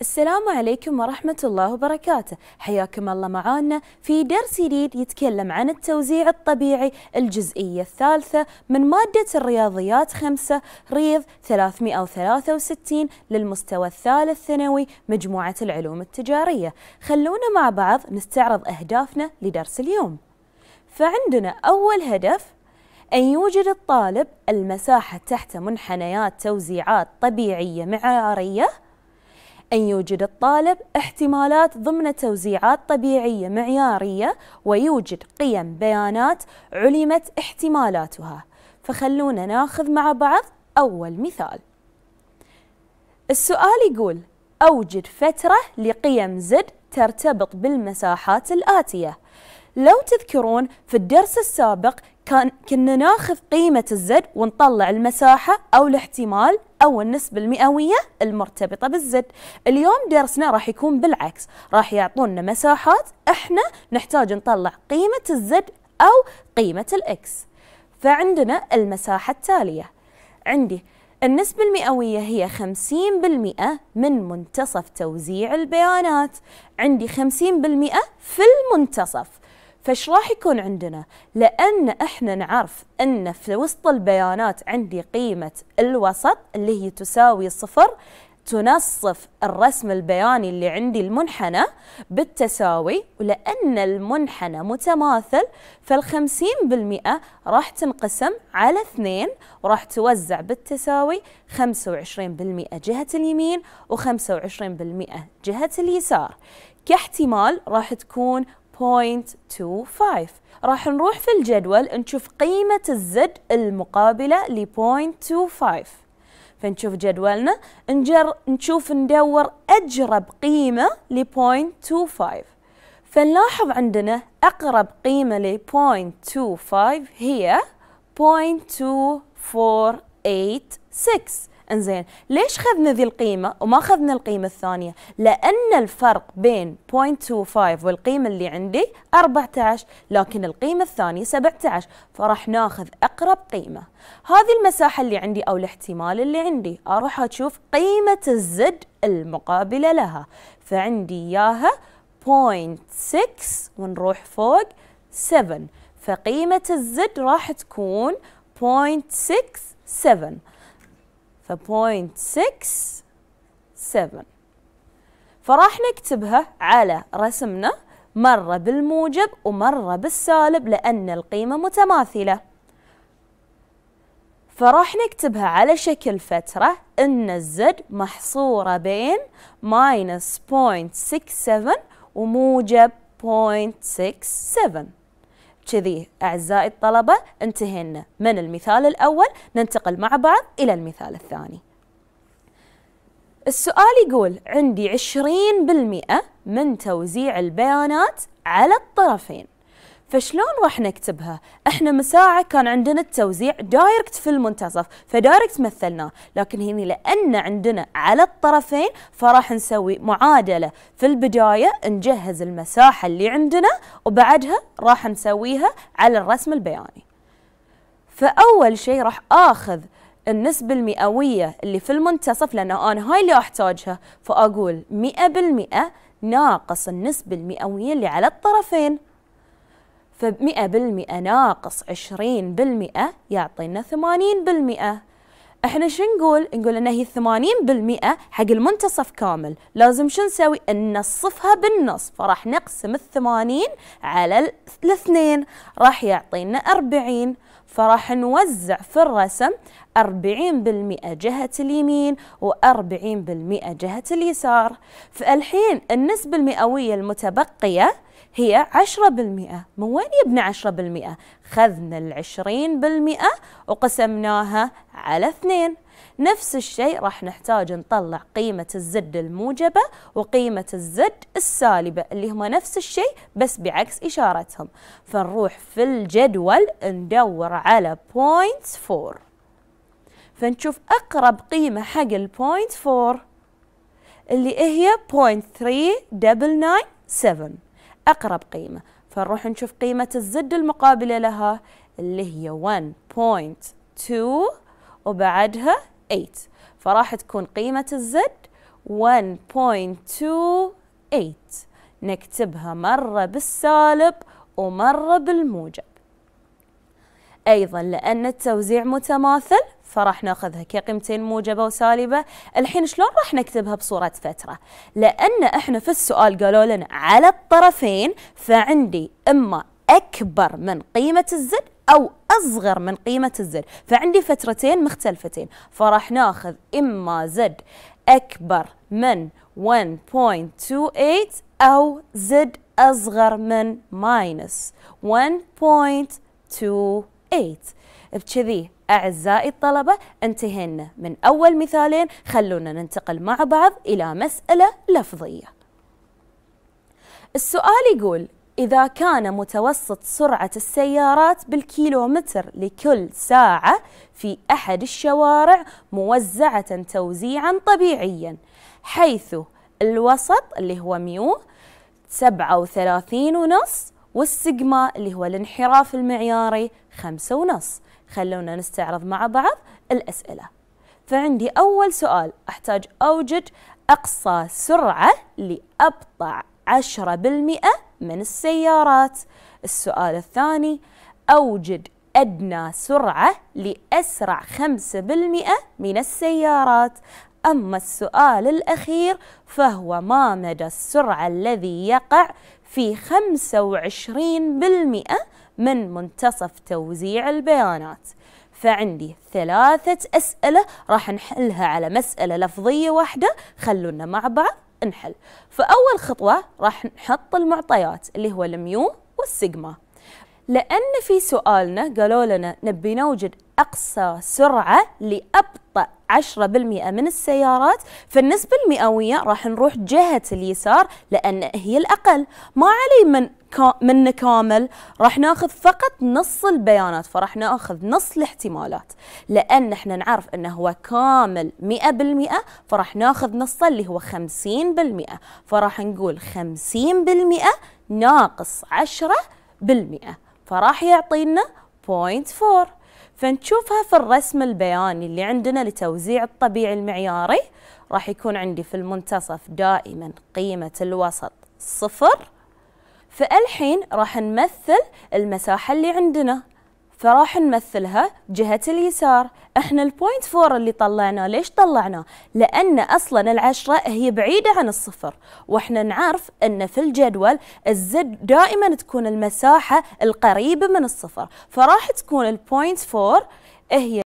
السلام عليكم ورحمة الله وبركاته حياكم الله معانا في درس جديد يتكلم عن التوزيع الطبيعي الجزئية الثالثة من مادة الرياضيات خمسة ريض 363 للمستوى الثالث ثانوي مجموعة العلوم التجارية خلونا مع بعض نستعرض أهدافنا لدرس اليوم فعندنا أول هدف أن يوجد الطالب المساحة تحت منحنيات توزيعات طبيعية معيارية أن يوجد الطالب احتمالات ضمن توزيعات طبيعية معيارية ويوجد قيم بيانات علمت احتمالاتها فخلونا ناخذ مع بعض أول مثال السؤال يقول أوجد فترة لقيم زد ترتبط بالمساحات الآتية لو تذكرون في الدرس السابق كان كنا ناخذ قيمة الزد ونطلع المساحة أو الاحتمال أو النسبة المئوية المرتبطة بالزد اليوم درسنا راح يكون بالعكس راح يعطونا مساحات احنا نحتاج نطلع قيمة الزد أو قيمة الإكس فعندنا المساحة التالية عندي النسبة المئوية هي 50% من منتصف توزيع البيانات عندي 50% في المنتصف فايش راح يكون عندنا؟ لأن احنا نعرف أن في وسط البيانات عندي قيمة الوسط اللي هي تساوي صفر تنصف الرسم البياني اللي عندي المنحنى بالتساوي ولأن المنحنى متماثل فالخمسين بالمئة راح تنقسم على اثنين وراح توزع بالتساوي خمسة وعشرين بالمئة جهة اليمين وخمسة وعشرين بالمئة جهة اليسار كاحتمال راح تكون 0.25 راح نروح في الجدول نشوف قيمة الزد المقابلة ل 0.25 فنشوف جدولنا نجر نشوف ندور أجرب قيمة ل 0.25 فنلاحظ عندنا أقرب قيمة ل 0.25 هي 0.2486 انزين ليش خذنا ذي القيمه وما خذنا القيمه الثانيه لان الفرق بين 0.25 والقيمه اللي عندي 14 لكن القيمه الثانيه 17 فراح ناخذ اقرب قيمه هذه المساحه اللي عندي او الاحتمال اللي عندي اروح اشوف قيمه الزد المقابله لها فعندي اياها 0.6 ونروح فوق 7 فقيمة الزد راح تكون 0.67 فبوينت 6 فراح نكتبها على رسمنا مرة بالموجب ومرة بالسالب لأن القيمة متماثلة فراح نكتبها على شكل فترة إن الزد محصورة بين ماينس بوينت 67 وموجب بوينت 67 كذي أعزائي الطلبة انتهينا من المثال الأول ننتقل مع بعض إلى المثال الثاني السؤال يقول عندي 20% من توزيع البيانات على الطرفين فشلون راح نكتبها؟ احنا مساعة كان عندنا التوزيع دايركت في المنتصف فدايركت مثلناه لكن هنا لأن عندنا على الطرفين فراح نسوي معادلة في البداية نجهز المساحة اللي عندنا وبعدها راح نسويها على الرسم البياني فأول شيء راح آخذ النسبة المئوية اللي في المنتصف لأن أنا هاي اللي أحتاجها فأقول مئة بالمئة ناقص النسبة المئوية اللي على الطرفين فمئة بالمئة ناقص عشرين بالمئة يعطينا ثمانين بالمئة احنا شو نقول؟ نقول ان هي ثمانين بالمئة حق المنتصف كامل لازم شو نسوي؟ نصفها بالنص فراح نقسم الثمانين على الاثنين راح يعطينا أربعين فراح نوزع في الرسم 40% جهة اليمين و40% جهة اليسار فالحين النسبة المئوية المتبقية هي 10% من وين يبنى 10%؟ خذنا ال 20% وقسمناها على اثنين نفس الشيء راح نحتاج نطلع قيمة الزد الموجبة وقيمة الزد السالبة اللي هما نفس الشيء بس بعكس إشارتهم فنروح في الجدول ندور على point فور فنشوف أقرب قيمة حق point 4 اللي هي point ثري double ناين سفن أقرب قيمة فنروح نشوف قيمة الزد المقابلة لها اللي هي 1.2 وبعدها 8 فراح تكون قيمة الزد 1.28 نكتبها مرة بالسالب ومرة بالموجب أيضا لأن التوزيع متماثل فراح ناخذها كقيمتين موجبة وسالبة الحين شلون راح نكتبها بصورة فترة لأن احنا في السؤال قالوا لنا على الطرفين فعندي إما أكبر من قيمة الزد أو أصغر من قيمة الزد فعندي فترتين مختلفتين فراح ناخذ إما زد أكبر من 1.28 أو زد أصغر من ماينس 1.28 8 بكذي أعزائي الطلبة انتهينا من أول مثالين خلونا ننتقل مع بعض إلى مسألة لفظية السؤال يقول إذا كان متوسط سرعة السيارات بالكيلومتر لكل ساعة في أحد الشوارع موزعة توزيعا طبيعيا حيث الوسط اللي هو ميو سبعة وثلاثين ونص والسيجما اللي هو الانحراف المعياري خمسة ونص خلونا نستعرض مع بعض الأسئلة فعندي أول سؤال أحتاج أوجد أقصى سرعة لأبطأ عشرة بالمئة من السيارات السؤال الثاني أوجد أدنى سرعة لأسرع خمسة بالمئة من السيارات أما السؤال الأخير فهو ما مدى السرعة الذي يقع في 25% من منتصف توزيع البيانات فعندي ثلاثة أسئلة راح نحلها على مسألة لفظية واحدة خلونا مع بعض نحل فأول خطوة راح نحط المعطيات اللي هو الميو والسيجما لأن في سؤالنا قالوا لنا نبي نوجد أقصى سرعة لأبطأ 10% من السيارات فالنسبة المئوية راح نروح جهة اليسار لأن هي الأقل ما علي من من كامل راح ناخذ فقط نص البيانات فراح ناخذ نص الاحتمالات لأن احنا نعرف أنه هو كامل 100% فراح ناخذ نصه اللي هو 50% فراح نقول 50% ناقص 10% فراح يعطينا 0.4 فنشوفها في الرسم البياني اللي عندنا لتوزيع الطبيعي المعياري راح يكون عندي في المنتصف دائما قيمة الوسط صفر فالحين راح نمثل المساحة اللي عندنا فراح نمثلها جهة اليسار احنا البوينت فور اللي طلعناه ليش طلعناه لان اصلا العشرة هي بعيدة عن الصفر واحنا نعرف ان في الجدول الزد دائما تكون المساحة القريبة من الصفر فراح تكون البوينت فور هي